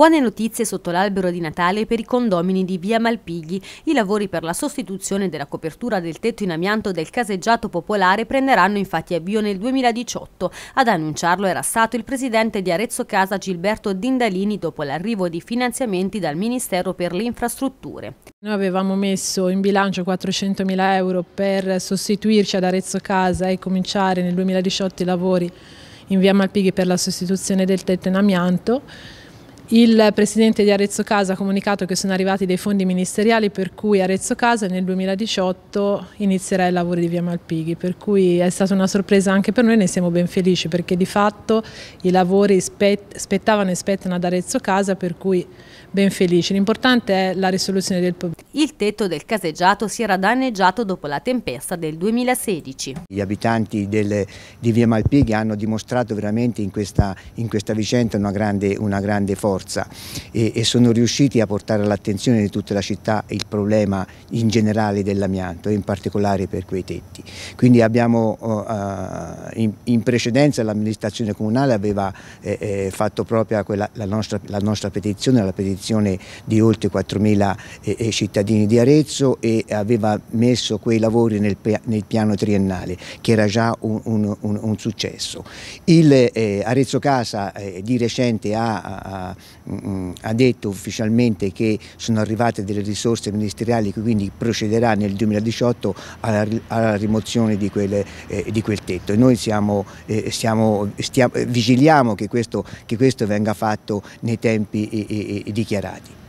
Buone notizie sotto l'albero di Natale per i condomini di Via Malpighi. I lavori per la sostituzione della copertura del tetto in amianto del caseggiato popolare prenderanno infatti avvio nel 2018. Ad annunciarlo era stato il presidente di Arezzo Casa Gilberto Dindalini dopo l'arrivo di finanziamenti dal Ministero per le Infrastrutture. Noi avevamo messo in bilancio 400.000 euro per sostituirci ad Arezzo Casa e cominciare nel 2018 i lavori in via Malpighi per la sostituzione del tetto in amianto il presidente di Arezzo Casa ha comunicato che sono arrivati dei fondi ministeriali per cui Arezzo Casa nel 2018 inizierà i lavori di Via Malpighi, per cui è stata una sorpresa anche per noi, e ne siamo ben felici perché di fatto i lavori spettavano e spettano ad Arezzo Casa, per cui ben felici. L'importante è la risoluzione del problema. Il tetto del caseggiato si era danneggiato dopo la tempesta del 2016. Gli abitanti del, di Via Malpighi hanno dimostrato veramente in questa, in questa vicenda una grande, una grande forza forza e, e sono riusciti a portare all'attenzione di tutta la città il problema in generale dell'amianto e in particolare per quei tetti. Quindi abbiamo eh, in, in, precedenza l'amministrazione comunale aveva eh, eh, fatto propria quella, la, nostra, la, nostra, petizione, la petizione di oltre 4.000 eh, eh, cittadini di Arezzo e aveva messo quei lavori nel, nel piano triennale che era già un, un, un, un successo. Il, eh, Arezzo Casa eh, di recente ha, ha, Mm, mm, ha detto ufficialmente che sono arrivate delle risorse ministeriali che quindi procederà nel 2018 alla, alla rimozione di, quelle, eh, di, quel tetto e noi siamo, eh, siamo, stiamo, vigiliamo che questo, che questo, venga fatto nei tempi eh, eh, dichiarati.